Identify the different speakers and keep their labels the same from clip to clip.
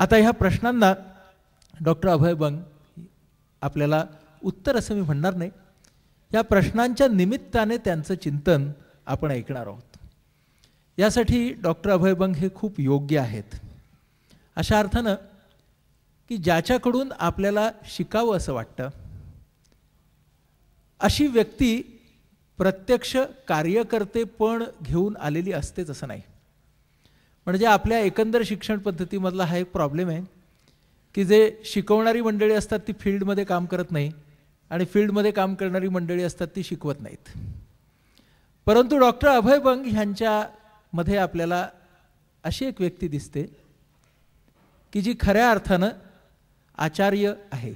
Speaker 1: आता ह्या प्रश्नांना डॉक्टर अभय बंग आपल्याला उत्तर असं मी म्हणणार नाही या प्रश्नांच्या निमित्ताने त्यांचं चिंतन आपण ऐकणार आहोत यासाठी डॉक्टर अभय बंग हे खूप योग्य आहेत अशा अर्थानं की ज्याच्याकडून आपल्याला शिकावं असं वाटतं अशी व्यक्ती प्रत्यक्ष कार्यकर्ते पण घेऊन आलेली असतेच असं नाही म्हणजे आपल्या एकंदर शिक्षण पद्धतीमधला हा एक प्रॉब्लेम आहे की जे शिकवणारी मंडळी असतात ती फील्डमध्ये काम करत नाही आणि फील्डमध्ये काम करणारी मंडळी असतात ती शिकवत नाहीत परंतु डॉक्टर अभय बंग ह्यांच्यामध्ये आपल्याला अशी एक व्यक्ती दिसते की जी खऱ्या अर्थानं आचार्य आहे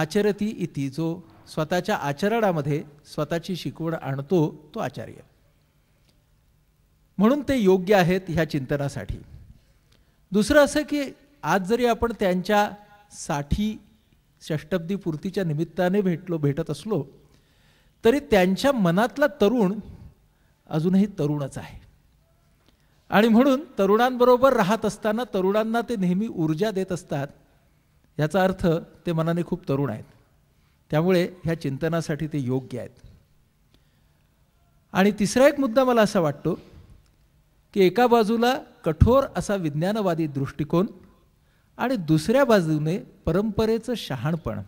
Speaker 1: आचरती इति जो स्वतःच्या आचरणामध्ये स्वतःची शिकवण आणतो तो आचार्य म्हणून ते योग्य आहेत ह्या चिंतनासाठी दुसरं असं की आज जरी आपण त्यांच्या साठी षष्टब्दी पूर्तीच्या निमित्ताने भेटलो भेटत असलो तरी त्यांच्या मनातला तरुण अजूनही तरुणच आहे आणि म्हणून तरुणांबरोबर राहत असताना तरुणांना ते नेहमी ऊर्जा देत असतात याचा अर्थ ते मनाने खूप तरुण आहेत त्यामुळे ह्या चिंतनासाठी ते योग्य आहेत आणि तिसरा एक मुद्दा मला असा वाटतो की एका बाजूला कठोर असा विज्ञानवादी दृष्टिकोन आणि दुसऱ्या बाजूने परंपरेचं शहाणपण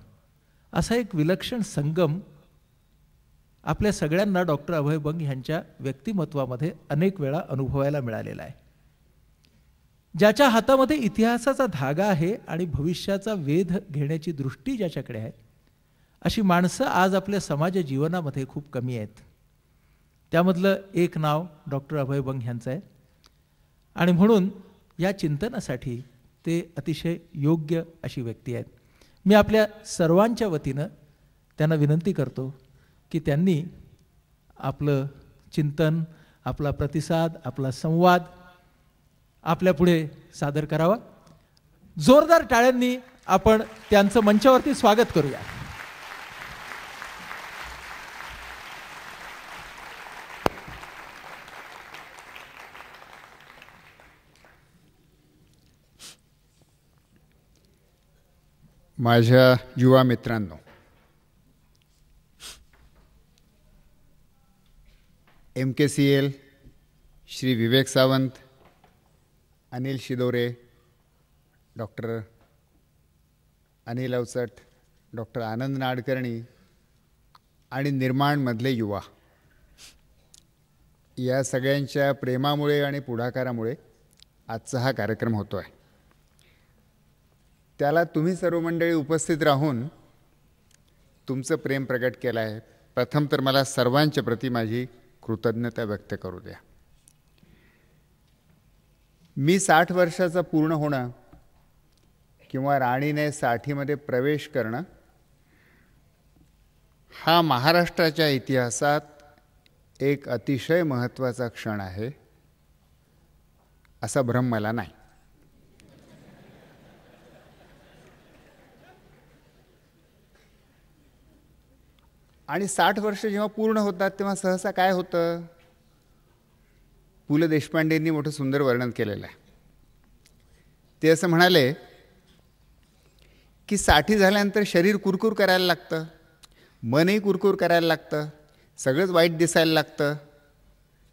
Speaker 1: असा एक विलक्षण संगम आपल्या सगळ्यांना डॉक्टर अभय बंग ह्यांच्या व्यक्तिमत्वामध्ये अनेक वेळा अनुभवायला मिळालेला आहे ज्याच्या हातामध्ये इतिहासाचा धागा आहे आणि भविष्याचा वेध घेण्याची दृष्टी ज्याच्याकडे आहे अशी माणसं आज आपल्या समाज जीवनामध्ये खूप कमी आहेत त्यामधलं एक नाव डॉक्टर अभय बंग ह्यांचं आहे आणि म्हणून या चिंतनासाठी ते अतिशय योग्य अशी व्यक्ती आहेत मी आपल्या सर्वांच्या वतीनं त्यांना विनंती करतो की त्यांनी आपलं चिंतन आपला प्रतिसाद आपला संवाद आपल्यापुढे सादर करावा जोरदार टाळ्यांनी आपण त्यांचं मंचावरती स्वागत करूया
Speaker 2: माझ्या युवा मित्रांनो M K C L Shri Vivek Sawant Anil Shidore doctor Anil Avchat doctor Anand Nadkarni आणि निर्माणमधले युवा या सगळ्यांच्या प्रेमामुळे आणि पुढाकारामुळे आजचा हा कार्यक्रम होतो आहे त्याला तुम्ही सर्व मंडळी उपस्थित राहून तुमचं प्रेम प्रकट केलं आहे प्रथम तर मला सर्वांच्या प्रती माझी कृतज्ञता व्यक्त करू द्या मी साठ वर्षाचं पूर्ण होणं किंवा राणीने साठीमध्ये प्रवेश करणं हा महाराष्ट्राच्या इतिहासात एक अतिशय महत्त्वाचा क्षण आहे असा भ्रम मला नाही आणि साठ वर्ष जेव्हा पूर्ण होतात तेव्हा सहसा काय होतं पु ल देशपांडेंनी मोठं सुंदर वर्णन केलेलं आहे ते असं म्हणाले की साठी झाल्यानंतर शरीर कुरकुर करायला लागतं मनही कुरकुर करायला लागतं सगळंच वाईट दिसायला लागतं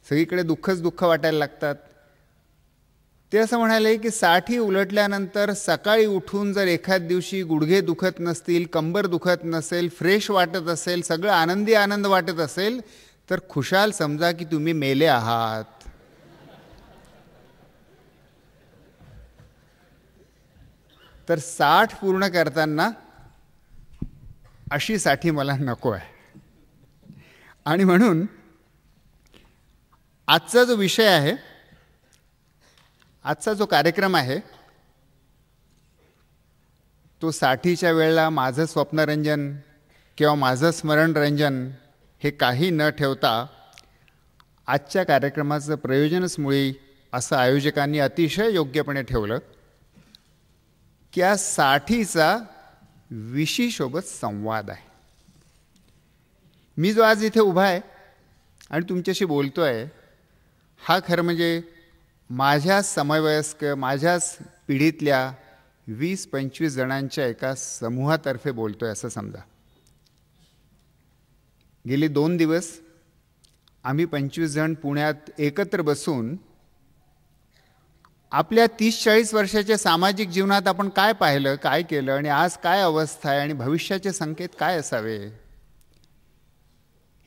Speaker 2: सगळीकडे दुःखच दुःख वाटायला लागतात ते असं म्हणाले की साठी उलटल्यानंतर सकाळी उठून जर एखाद दिवशी गुडघे दुखत नसतील कंबर दुखत नसेल फ्रेश वाटत असेल सगळं आनंदी आनंद वाटत असेल तर खुशाल समजा की तुम्ही मेले आहात तर साठ पूर्ण करताना अशी साठी मला नको आहे आणि म्हणून आजचा जो विषय आहे आजचा जो कार्यक्रम आहे तो साठीच्या वेळेला माझं स्वप्नरंजन किंवा माझं स्मरणरंजन हे काही न ठेवता आजच्या कार्यक्रमाचं प्रयोजनच मुळी असं आयोजकांनी अतिशय योग्यपणे ठेवलं की या साठीचा विशीसोबत संवाद आहे मी जो आज इथे उभा आहे आणि तुमच्याशी बोलतो आहे हा खरं म्हणजे माझ्या समवयस्क माझ्याच पिढीतल्या वीस पंचवीस जणांच्या एका समूहातर्फे बोलतो आहे असं समजा गेली दोन दिवस आम्ही पंचवीस जण पुण्यात एकत्र बसून आपल्या तीस चाळीस वर्षाच्या सामाजिक जीवनात आपण काय पाहिलं काय केलं आणि आज काय अवस्था आहे आणि भविष्याचे संकेत काय असावे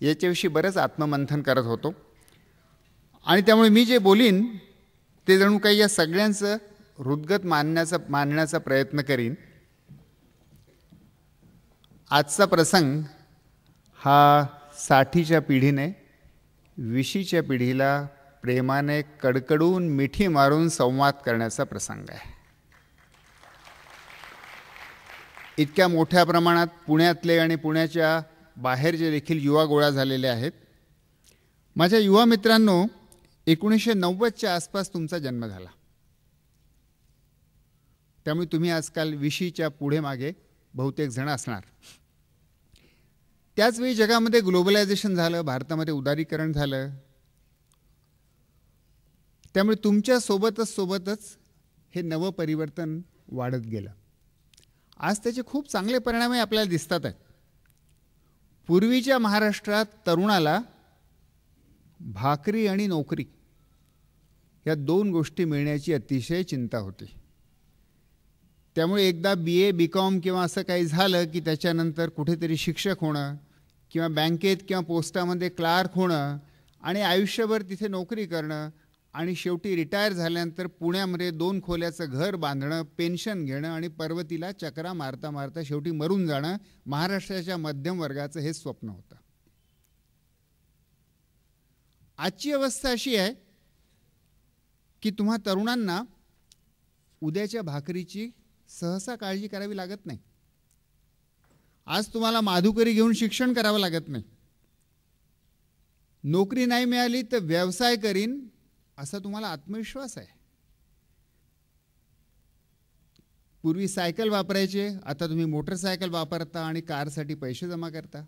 Speaker 2: याच्याविषयी बरंच आत्ममंथन करत होतो आणि त्यामुळे मी जे बोलीन ते जणू काही या सगळ्यांचं हृदगत मानण्याचा मानण्याचा प्रयत्न करीन आजचा प्रसंग हा साठीच्या पिढीने विशीच्या पिढीला प्रेमाने कडकडून मिठी मारून संवाद करण्याचा प्रसंग आहे इतक्या मोठ्या प्रमाणात पुण्यातले आणि पुण्याच्या बाहेर जे देखील युवा गोळा झालेले आहेत माझ्या युवा मित्रांनो एकोणीसशे नव्वदच्या आसपास तुमचा जन्म झाला त्यामुळे तुम्ही आजकाल विशीच्या पुढे मागे बहुतेक जण असणार त्याचवेळी जगामध्ये ग्लोबलायझेशन झालं भारतामध्ये उदारीकरण झालं त्यामुळे तुमच्या सोबतच सोबतच हे नवं परिवर्तन वाढत गेलं आज त्याचे खूप चांगले परिणामही आपल्याला दिसतात आहेत पूर्वीच्या महाराष्ट्रात तरुणाला भाकरी आणि नोकरी या दोन गोष्टी मिळण्याची अतिशय चिंता होती त्यामुळे एकदा बी ए बी कॉम किंवा असं काही झालं की त्याच्यानंतर कुठेतरी शिक्षक होणं किंवा बँकेत किंवा पोस्टामध्ये क्लार्क होणं आणि आयुष्यभर तिथे नोकरी करणं आणि शेवटी रिटायर झाल्यानंतर पुण्यामध्ये दोन खोल्याचं घर बांधणं पेन्शन घेणं आणि पर्वतीला चक्रा मारता मारता शेवटी मरून जाणं महाराष्ट्राच्या मध्यम वर्गाचं हेच स्वप्न होतं आजची अवस्था अशी आहे की तुम्हा तरुणांना उद्याच्या भाकरीची सहसा काळजी करावी लागत नाही आज तुम्हाला माधुकरी घेऊन शिक्षण करावं लागत नाही नोकरी नाही मिळाली तर व्यवसाय करीन असा तुम्हाला आत्मविश्वास आहे पूर्वी सायकल वापरायचे आता तुम्ही मोटरसायकल वापरता आणि कारसाठी पैसे जमा करता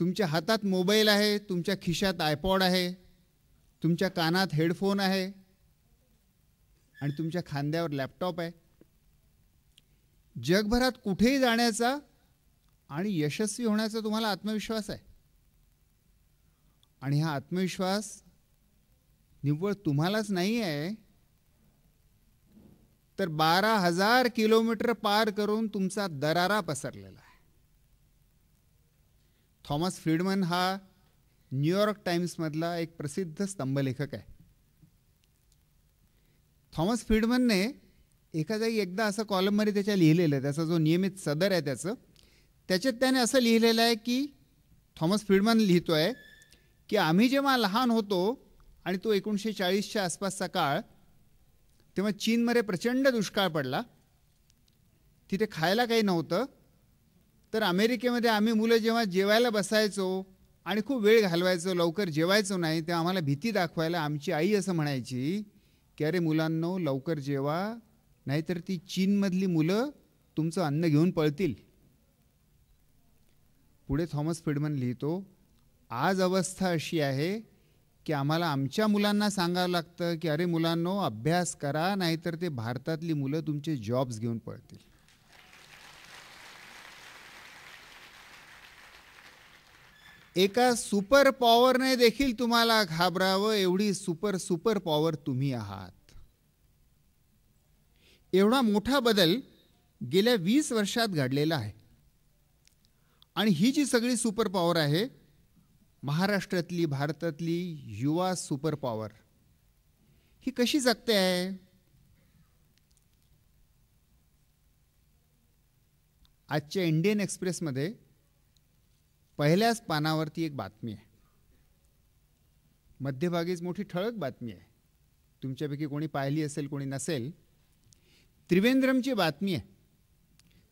Speaker 2: तुमच्या हातात मोबाईल आहे तुमच्या खिशात आयपॉड आहे तुमच्या कानात हेडफोन आहे आणि तुमच्या खांद्यावर लॅपटॉप आहे जगभरात कुठेही जाण्याचा आणि यशस्वी होण्याचा तुम्हाला आत्मविश्वास आहे आणि हा आत्मविश्वास निव्वळ तुम्हालाच नाही आहे तर बारा हजार किलोमीटर पार करून तुमचा दरारा पसरलेला आहे थॉमस फ्रीडमन हा न्यूयॉर्क टाइम्समधला एक प्रसिद्ध स्तंभलेखक आहे थॉमस फ्रीडमनने एका एकदा असं कॉलममध्ये त्याच्या लिहिलेलं आहे त्याचा जो नियमित सदर आहे त्याचं त्याच्यात त्याने असं लिहिलेलं आहे की थॉमस फ्रीडमन लिहितो आहे की आम्ही जेव्हा लहान होतो आणि तो एकोणीसशे चाळीसच्या आसपासचा काळ तेव्हा चीनमध्ये प्रचंड दुष्काळ पडला तिथे खायला काही नव्हतं तर अमेरिकेमध्ये आम्ही मुलं जेव्हा जेवायला बसायचो आणि खूप वेळ घालवायचो लवकर जेवायचो नाही तेव्हा आम्हाला भीती दाखवायला आमची आई असं म्हणायची की अरे मुलांनो लवकर जेवा नाहीतर ती चीनमधली मुलं तुमचं अन्न घेऊन पळतील पुढे थॉमस फिडमन लिहितो आज अवस्था अशी आहे की आम्हाला आमच्या मुलांना सांगावं लागतं की अरे मुलांनो अभ्यास करा नाहीतर ते भारतातली मुलं तुमचे जॉब्स घेऊन पळतील एका सुपर पॉवरने देखील तुम्हाला घाबरावं एवढी सुपर सुपर पॉवर तुम्ही आहात एवढा मोठा बदल गेल्या वीस वर्षात घडलेला आहे आणि ही जी सगळी सुपर पॉवर आहे महाराष्ट्रातली भारतातली युवा सुपर पॉवर ही कशी जगते आहे आजच्या इंडियन एक्सप्रेसमध्ये पहिल्याच पानावरती एक बातमी आहे मध्यभागीच मोठी ठळक बातमी आहे तुमच्यापैकी कोणी पाहिली असेल कोणी नसेल त्रिवेंद्रमची बातमी आहे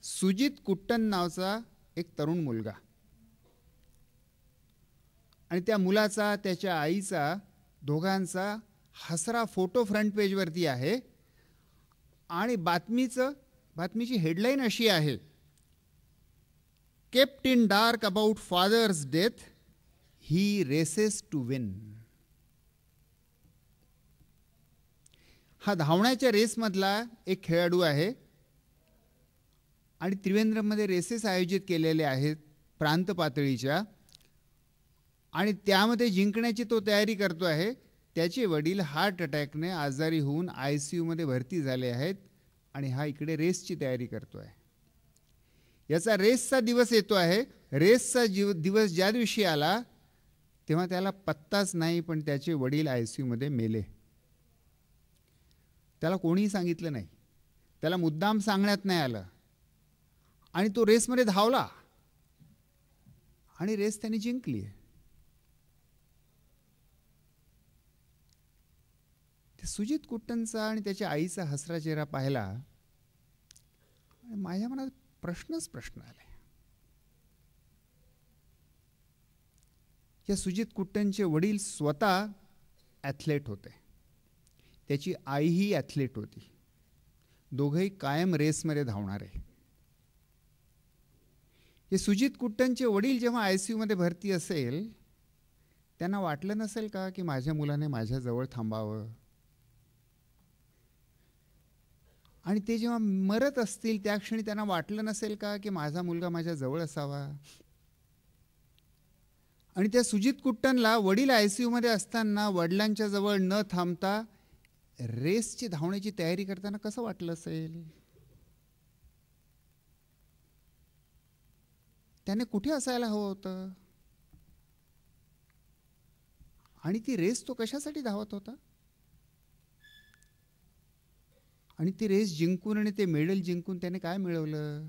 Speaker 2: सुजित कुट्टन नावचा एक तरुण मुलगा आणि त्या मुलाचा त्याच्या आईचा दोघांचा हसरा फोटो फ्रंट पेजवरती आहे आणि बातमीचं बातमीची हेडलाईन अशी आहे kept in dark about father's death, he races to win. हा धावण्याच्या रेसमधला एक खेळाडू आहे आणि त्रिवेंद्रमध्ये रेसेस आयोजित केलेले आहेत प्रांत पातळीच्या आणि त्यामध्ये जिंकण्याची तो तयारी करतो आहे त्याचे वडील हार्ट अटॅकने आजारी होऊन आय सी यूमध्ये भरती झाले आहेत आणि हा इकडे रेसची तयारी करतो आहे याचा रेसचा दिवस येतो आहे रेसचा जीव दिवस ज्या दिवशी आला तेव्हा त्याला पत्ताच नाही पण त्याचे वडील आय सी यूमध्ये मेले त्याला कोणीही सांगितलं नाही त्याला मुद्दाम सांगण्यात नाही आलं आणि तो रेसमध्ये धावला आणि रेस त्याने जिंकली आहे सुजित कुट्टनचा आणि त्याच्या आईचा हसरा चेहरा पाहिला माझ्या मनात प्रश्नच प्रश्न आले या सुजित कुट्टनचे वडील स्वतः ॲथलेट होते त्याची आईही ॲथलेट होती दोघंही कायम रेसमध्ये धावणारे हे सुजित कुट्टनचे वडील जेव्हा आय सी यूमध्ये भरती असेल त्यांना वाटलं नसेल का की माझ्या मुलाने माझ्याजवळ थांबावं आणि ते जेव्हा मरत असतील त्या क्षणी त्यांना वाटलं नसेल का की माझा मुलगा माझ्या जवळ असावा आणि त्या सुजित कुट्टनला वडील आय सी यूमध्ये असताना वडिलांच्या जवळ न थांबता रेसची धावण्याची तयारी करताना कसं वाटलं असेल त्याने कुठे असायला हवं होतं आणि ती रेस तो कशासाठी धावत होता आणि ती रेस जिंकून आणि ते मेडल जिंकून त्याने काय मिळवलं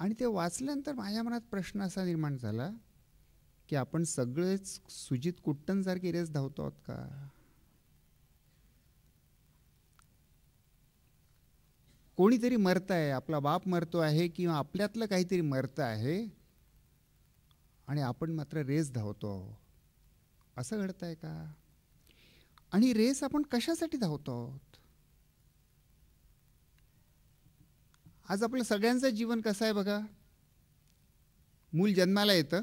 Speaker 2: आणि ते वाचल्यानंतर माझ्या मनात प्रश्न असा निर्माण झाला की आपण सगळेच सुजित कुट्टनसारखी रेस धावतो आहोत का कोणीतरी मरत आहे आपला बाप मरतो आहे किंवा आपल्यातलं काहीतरी मरतं आहे आणि आपण मात्र रेस धावतो आहोत असं घडत आहे का आणि रेस आपण कशासाठी धावतो आहोत आज आपलं सगळ्यांचं जीवन कसं आहे बघा मूल जन्माला येतं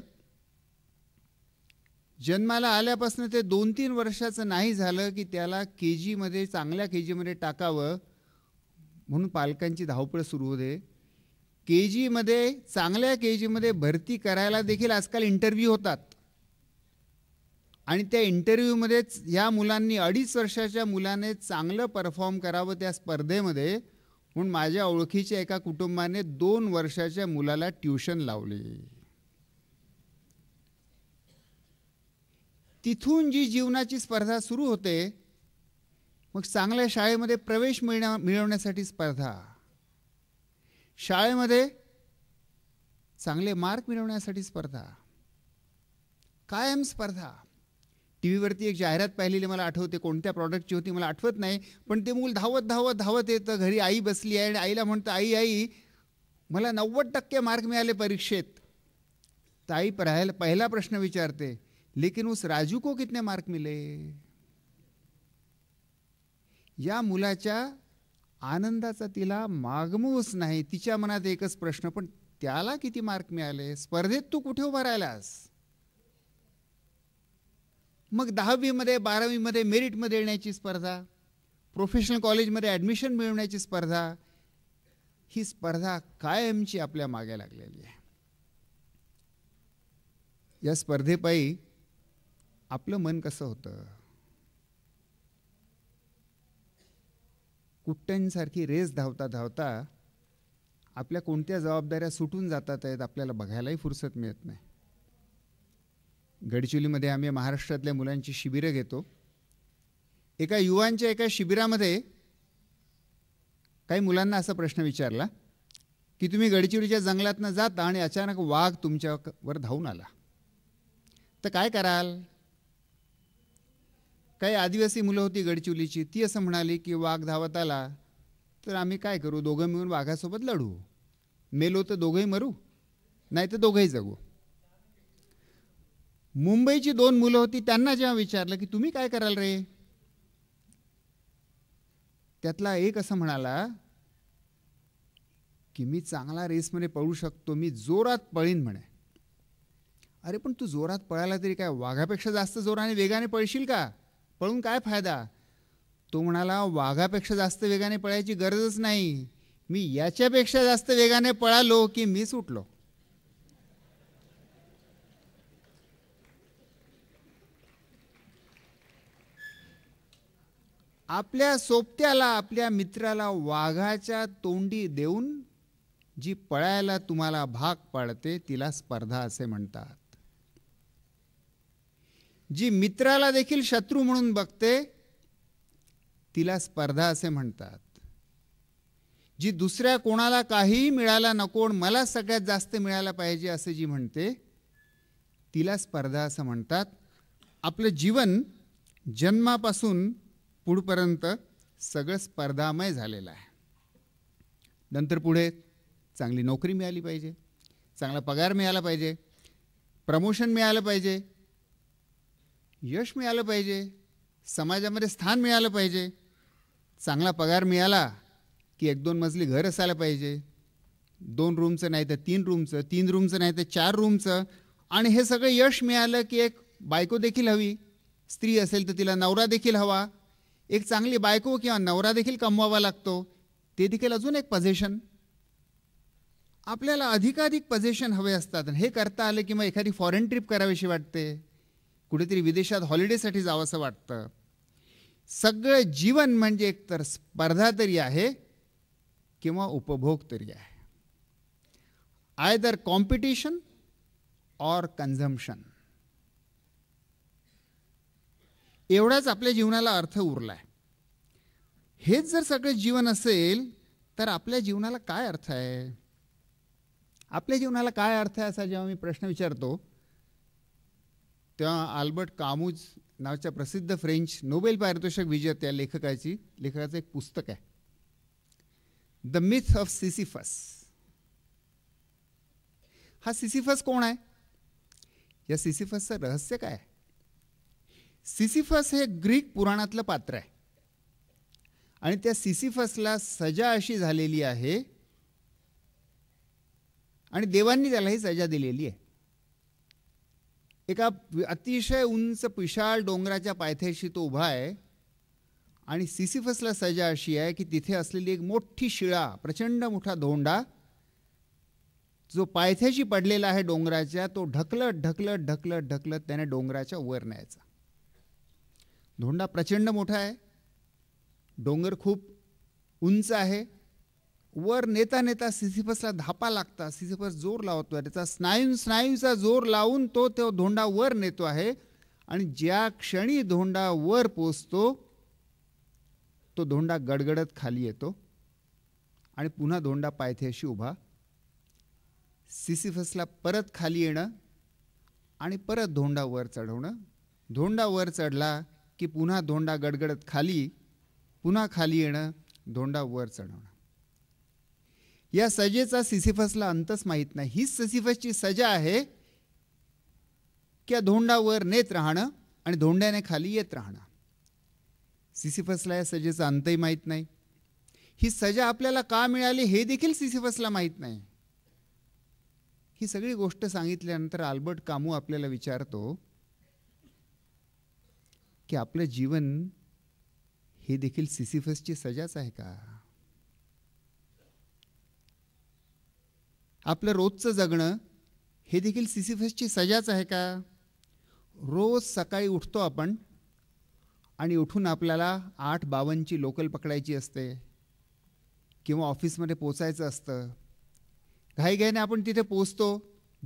Speaker 2: जन्माला आल्यापासून ते दोन तीन वर्षाचं नाही झालं की त्याला के जीमध्ये चांगल्या के जीमध्ये टाकावं म्हणून पालकांची धावपळ सुरू होते के जीमध्ये चांगल्या के जीमध्ये भरती करायला देखील आजकाल इंटरव्ह्यू होतात आणि त्या इंटरव्ह्यूमध्येच ह्या मुलांनी अडीच वर्षाच्या मुलाने चांगलं परफॉर्म करावं त्या स्पर्धेमध्ये म्हणून माझ्या ओळखीच्या एका कुटुंबाने दोन वर्षाच्या मुलाला ट्युशन लावली तिथून जी जीवनाची स्पर्धा सुरू होते मग चांगल्या शाळेमध्ये प्रवेश मिळण्या मिळवण्यासाठी स्पर्धा शाळेमध्ये चांगले मार्क मिळवण्यासाठी स्पर्धा कायम स्पर्धा टी व्हीवरती एक जाहिरात पाहिलेली मला आठवते कोणत्या प्रॉडक्टची होती मला आठवत नाही पण ते मूल धावत धावत धावत येतं घरी आई बसली आहे आणि आईला म्हणतं आई आई मला नव्वद टक्के मार्क मिळाले परीक्षेत तर आई परायला पहिला प्रश्न विचारते लेकिन उस राजू को कितने मार्क मिले या मुलाच्या आनंदाचा तिला मागमूस नाही तिच्या मनात एकच प्रश्न पण त्याला किती मार्क मिळाले स्पर्धेत तू कुठे उभा राहिलास मग दहावीमध्ये बारावीमध्ये मेरिटमध्ये येण्याची स्पर्धा प्रोफेशनल कॉलेजमध्ये ॲडमिशन मिळवण्याची स्पर्धा ही स्पर्धा कायमची आपल्या मागे लागलेली आहे या स्पर्धेपायी आपलं मन कसं होतं कुट्ट्यांसारखी रेस धावता धावता आपल्या कोणत्या जबाबदाऱ्या सुटून जातात आहेत आपल्याला बघायलाही फुरसत मिळत नाही गडचिलीमध्ये आम्ही महाराष्ट्रातल्या मुलांची शिबिरं घेतो एका युवांच्या एका शिबिरामध्ये काही मुलांना असा प्रश्न विचारला की तुम्ही गडचिरोलीच्या जंगलातनं जाता आणि अचानक वाघ तुमच्यावर धावून आला तर काय कराल काही आदिवासी मुलं होती गडचिरोलीची ती असं म्हणाली की वाघ धावत आला तर आम्ही काय करू दोघं मिळून वाघासोबत लढू मेलो तर दोघंही मरू नाही तर दोघंही जगू मुंबईची दोन मुलं होती त्यांना जेव्हा विचारलं की तुम्ही काय कराल रे त्यातला एक असं म्हणाला की मी चांगला रेसमध्ये पळू शकतो मी जोरात पळीन म्हणे अरे पण तू जोरात पळायला तरी काय वाघापेक्षा जास्त जोराने वेगाने पळशील का पळून काय फायदा तो म्हणाला वाघापेक्षा जास्त वेगाने पळायची गरजच नाही मी याच्यापेक्षा जास्त वेगाने पळालो की मी सुटलो आपल्या सोबत्याला आपल्या मित्राला वाघाच्या तोंडी देऊन जी पळायला तुम्हाला भाग पाडते तिला स्पर्धा असे म्हणतात जी मित्राला देखील शत्रू म्हणून बघते तिला स्पर्धा असे म्हणतात जी दुसऱ्या कोणाला काहीही मिळायला नको मला सगळ्यात जास्त मिळायला पाहिजे असे जी म्हणते तिला स्पर्धा असं म्हणतात आपलं जीवन जन्मापासून पुढपर्यंत सगळं स्पर्धामय झालेलं आहे नंतर पुढे चांगली नोकरी मिळाली पाहिजे चांगला पगार मिळाला पाहिजे प्रमोशन मिळालं पाहिजे यश मिळालं पाहिजे समाजामध्ये स्थान मिळालं पाहिजे चांगला पगार मिळाला की एक दोन मजली घर असायला पाहिजे दोन रूमचं नाही तर तीन रूमचं तीन रूमचं नाही तर चार रूमचं आणि हे सगळं यश मिळालं की एक बायको देखील हवी स्त्री असेल तर तिला नवरा देखील हवा एक चांगली बायको किंवा नवरा देखील कमवावा लागतो ते देखील अजून एक पझेशन आपल्याला अधिकाधिक पझेशन हवे असतात हे करता आलं की एखादी फॉरेन ट्रीप करावीशी वाटते कुठेतरी विदेशात हॉलिडेसाठी जावंसं वाटतं सगळं जीवन म्हणजे एकतर स्पर्धा तरी आहे किंवा उपभोग तरी आहे आयदर कॉम्पिटिशन ऑर कन्झम्पशन एवढाच आपल्या जीवनाला अर्थ उरला आहे हेच जर सगळं जीवन असेल तर आपल्या जीवनाला काय अर्थ आहे आपल्या जीवनाला काय अर्थ आहे असा जेव्हा मी प्रश्न विचारतो तेव्हा आल्बर्ट कामूज नावाच्या प्रसिद्ध फ्रेंच नोबेल पारितोषिक विजेत्या लेखकाची लेखकाचं एक पुस्तक आहे द मिथ ऑफ सिसिफस हा सिसिफस कोण आहे या सिसिफसचं रहस्य काय आहे सिसिफस हे ग्रीक पुराणातलं पात्र आहे आणि त्या सिसिफसला सजा अशी झालेली आहे आणि देवांनी त्याला ही सजा दिलेली आहे एका अतिशय उंच पिशाळ डोंगराच्या पायथ्याशी तो उभा आहे आणि सिसिफसला सजा अशी आहे की तिथे असलेली एक मोठी शिळा प्रचंड मोठा धोंडा जो पायथ्याशी पडलेला आहे डोंगराच्या तो ढकलत ढकलत ढकलत ढकलत त्याने डोंगराच्या वर न्यायचा धोंडा प्रचंड मोठा आहे डोंगर खूप उंच आहे वर नेता नेता सिसिफसला धापा लागता सिसिफस जोर लावतो आहे त्याचा स्नायू स्नायूचा जोर लावून तो तो धोंडा वर नेतो आहे आणि ज्या क्षणी धोंडा वर पोचतो तो धोंडा गडगडत खाली येतो आणि पुन्हा धोंडा पायथ्याशी उभा सिसिफसला परत खाली येणं आणि परत धोंडा वर चढवणं धोंडा वर चढला की पुन्हा धोंडा गडगडत खाली पुन्हा खाली येणं धोंडा वर चढवणं या सजेचा सिसिफसला अंतच माहीत नाही हीच सिसिफसची सजा आहे की धोंडावर नेत राहणं आणि धोंड्याने खाली येत राहणं सिसिफसला या सजेचा अंतही माहीत नाही ही सजा आपल्याला का मिळाली हे देखील सिसिफसला माहीत नाही ही सगळी गोष्ट सांगितल्यानंतर आल्बर्ट कामू आपल्याला विचारतो की आपलं जीवन हे देखील सिसिफसची सजाच आहे का आपलं रोजचं जगणं हे देखील सिसिफसची सजाच आहे का रोज सकाळी उठतो आपण आणि उठून आपल्याला आठ बावनची लोकल पकडायची असते किंवा ऑफिसमध्ये पोचायचं असतं घाईघाईने आपण तिथे पोचतो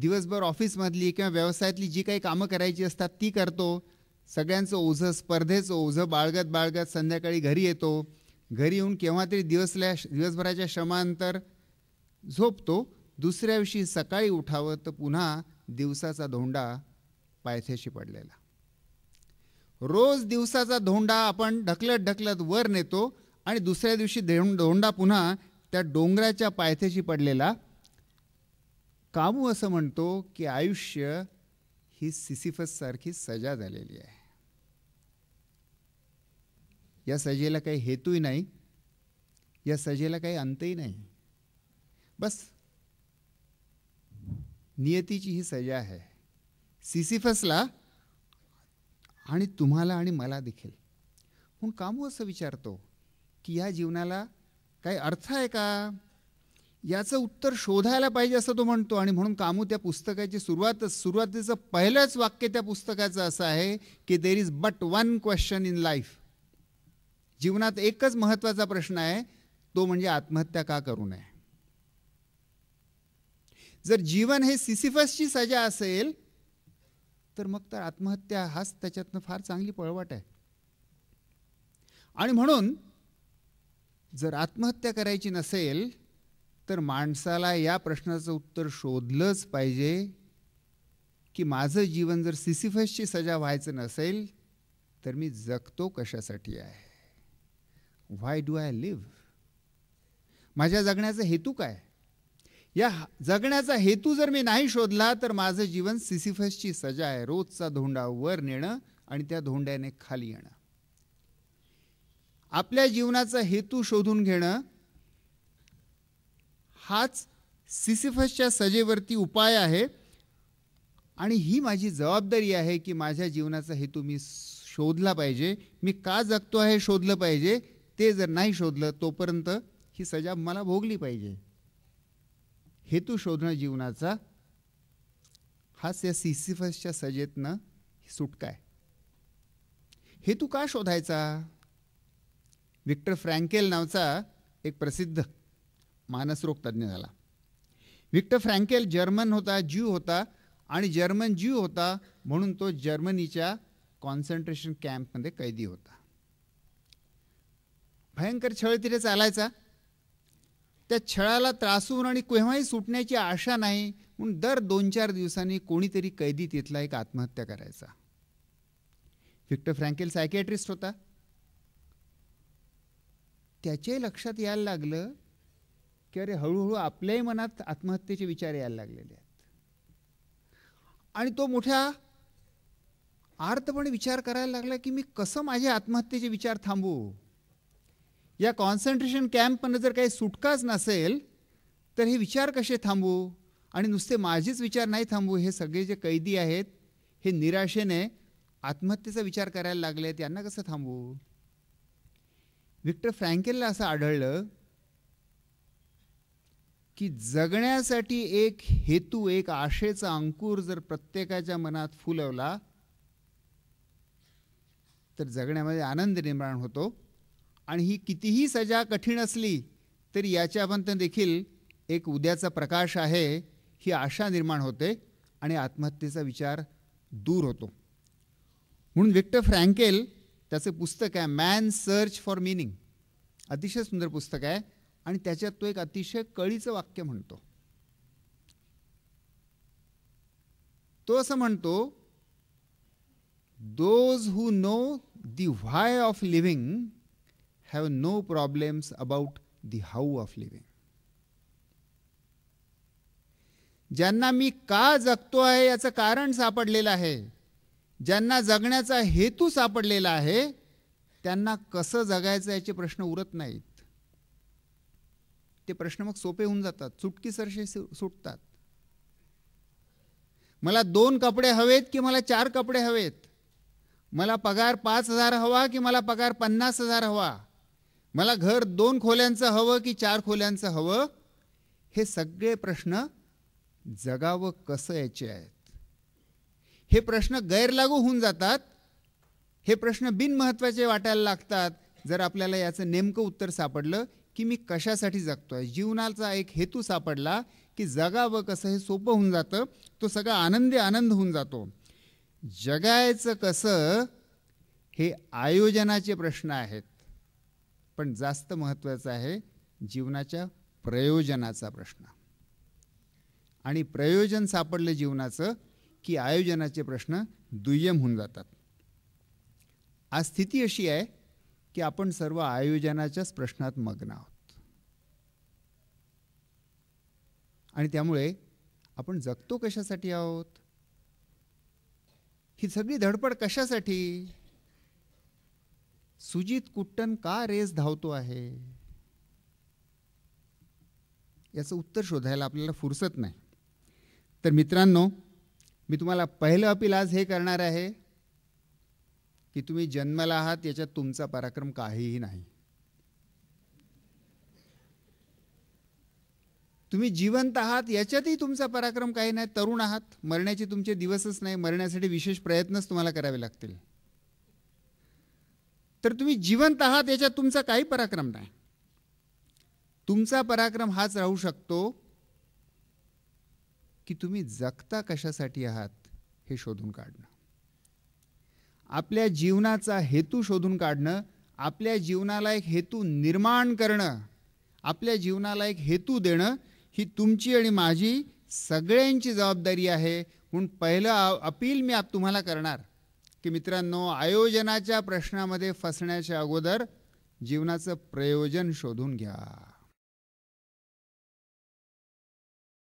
Speaker 2: दिवसभर ऑफिसमधली किंवा व्यवसायातली जी काही कामं करायची असतात ती करतो सगळ्यांचं ओझं स्पर्धेचं ओझं बाळगत बाळगत संध्याकाळी घरी येतो घरी येऊन केव्हा तरी दिवसल्या दिवसभराच्या श्रमानंतर झोपतो दुसऱ्या दिवशी सकाळी उठावं तर पुन्हा दिवसाचा धोंडा पायथ्याशी पडलेला रोज दिवसाचा धोंडा आपण ढकलत ढकलत वर नेतो आणि दुसऱ्या दिवशी धोंडा पुन्हा त्या डोंगराच्या पायथ्याशी पडलेला कामू असं म्हणतो की आयुष्य ही सिसिफससारखी सजा झालेली आहे या सजेला काही हेतूही नाही या सजेला काही अंतही नाही बस नियतीची ही सजा आहे सिसिफसला आणि तुम्हाला आणि मला देखील म्हणून कामू असं विचारतो की या जीवनाला काही अर्थ आहे का याचं उत्तर शोधायला पाहिजे असं तो म्हणतो आणि म्हणून कामू त्या पुस्तकाची सुरुवात सुरुवातीचं पहिलंच वाक्य त्या पुस्तकाचं असं आहे की there is but one question in life जीवनात एकच महत्त्वाचा प्रश्न आहे तो म्हणजे आत्महत्या का करू नये जर जीवन हे सिसिफसची सजा असेल तर मग तर आत्महत्या हाच त्याच्यातनं फार चांगली पळवाट आहे आणि म्हणून जर आत्महत्या करायची नसेल तर माणसाला या प्रश्नाचं उत्तर शोधलंच पाहिजे की माझं जीवन जर सिसिफसची सजा व्हायचं नसेल तर मी जगतो कशासाठी आहे व्हाय डू आय लिव्ह माझ्या जगण्याचा हेतू काय या जगण्याचा हेतू जर मी नाही शोधला तर माझं जीवन सिसिफसची सजा आहे रोजचा धोंडा वर नेणं आणि त्या धोंड्याने खाली येणं आपल्या जीवनाचा हेतू शोधून घेणं हाच सिसिफसच्या सजेवरती उपाय आहे आणि ही माझी जबाबदारी आहे की माझ्या जीवनाचा हेतू मी शोधला पाहिजे मी का जगतो आहे शोधलं पाहिजे ते जर नाही शोधलं तोपर्यंत ही सजा मला भोगली पाहिजे हेतू शोधणं जीवनाचा हाच या सिसिफसच्या सजेतनं सुटका आहे हेतू का शोधायचा विक्टर फ्रँकेल नावचा एक प्रसिद्ध मानसरोग तज्ज्ञ झाला विक्टर फ्रँकेल जर्मन होता ज्यू होता आणि जर्मन ज्यू होता म्हणून तो जर्मनीच्या कॉन्सन्ट्रेशन कॅम्पमध्ये कैदी होता भयंकर छळ तिथे चालायचा त्या छळाला त्रासून आणि केव्हाही सुटण्याची आशा नाही म्हणून दर दोन चार दिवसांनी कोणीतरी कैदी तिथला एक आत्महत्या करायचा व्हिक्टर फ्रँकेल सायकॅट्रिस्ट होता त्याच्याही लक्षात यायला लागलं की अरे हळूहळू आपल्याही मनात आत्महत्येचे विचार यायला लागलेले आहेत आणि तो मोठ्या आर्तपणे विचार करायला लागला की मी कसं माझे आत्महत्येचे विचार थांबवू या कॉन्सन्ट्रेशन कॅम्पनं जर काही सुटकाच नसेल तर हे विचार कसे थांबवू आणि नुसते माझेच विचार नाही थांबवू हे सगळे जे कैदी आहेत हे निराशेने आत्महत्येचा विचार करायला लागले आहेत यांना कसं थांबवू विक्टर फ्रँकेलला असं आढळलं की जगण्यासाठी एक हेतू एक आशेचा अंकुर जर प्रत्येकाच्या मनात फुलवला तर जगण्यामध्ये आनंद निर्माण होतो आणि ही कितीही सजा कठीण असली तरी याच्यापर्यंत देखील एक उद्याचा प्रकाश आहे ही आशा निर्माण होते आणि आत्महत्येचा विचार दूर होतो म्हणून विक्टर फ्रँकेल त्याचं पुस्तक आहे मॅन सर्च फॉर मिनिंग अतिशय सुंदर पुस्तक आहे आणि त्याच्यात तो एक अतिशय कळीचं वाक्य म्हणतो तो असं म्हणतो those who know the why of living have no problems about the how of living. ज्यांना मी का जगतो आहे याचं कारण सापडलेलं आहे ज्यांना जगण्याचा हेतू सापडलेला आहे त्यांना कसं जगायचं याचे प्रश्न उरत नाहीत ते प्रश्न मग सोपे होऊन जातात चुटकीसरशी सुटतात मला दोन कपडे हवेत की मला चार कपडे हवेत मला पगार पाच हजार हवा की मला पगार पन्नास हजार हवा मला घर दोन खोल्यांचं हवं की चार खोल्यांचं हवं हे सगळे प्रश्न जगावं कसं याचे आहेत हे प्रश्न गैरलागू होऊन जातात हे प्रश्न बिनमहत्वाचे वाटायला लागतात जर आपल्याला याचं नेमकं उत्तर सापडलं की मी कशासाठी जगतोय जीवनाचा एक हेतू सापडला की जगावं कसं हे सोपं होऊन जातं तो सगळा आनंदी आनंद होऊन जातो जगायचं कसं हे आयोजनाचे प्रश्न आहेत पण जास्त महत्त्वाचा आहे जीवनाच्या प्रयोजनाचा प्रश्न आणि प्रयोजन सापडलं जीवनाचं की आयोजनाचे प्रश्न दुय्यम होऊन जातात आज स्थिती अशी आहे की आपण सर्व आयोजनाच्याच प्रश्नात मग्न आहोत आणि त्यामुळे आपण जगतो कशासाठी आहोत ही सगळी धडपड कशासाठी सुजित कुट्टन का रेस धावतो आहे याचं उत्तर शोधायला आपल्याला फुरसत नाही तर मित्रांनो मी तुम्हाला पहिलं अपील आज हे करणार आहे की तुम्ही जन्माला आहात याच्यात तुमचा पराक्रम काहीही नाही तुम्ही जिवंत आहात याच्यातही तुमचा पराक्रम काही नाही तरुण आहात मरण्याचे तुमचे दिवसच नाही मरण्यासाठी विशेष प्रयत्नच तुम्हाला करावे लागतील तर तुम्ही जिवंत आहात याच्यात तुमचा काही पराक्रम नाही तुमचा पराक्रम हाच राहू शकतो की तुम्ही जगता कशासाठी आहात हे शोधून काढणं आपल्या जीवनाचा हेतू शोधून काढणं आपल्या जीवनाला एक हेतू निर्माण करणं आपल्या जीवनाला एक हेतू देणं ही तुमची आणि माझी सगळ्यांची जबाबदारी आहे म्हणून पहिलं अपील मी आप तुम्हाला करणार की मित्रांनो आयोजनाच्या प्रश्नामध्ये फसण्याच्या अगोदर जीवनाचं प्रयोजन शोधून घ्या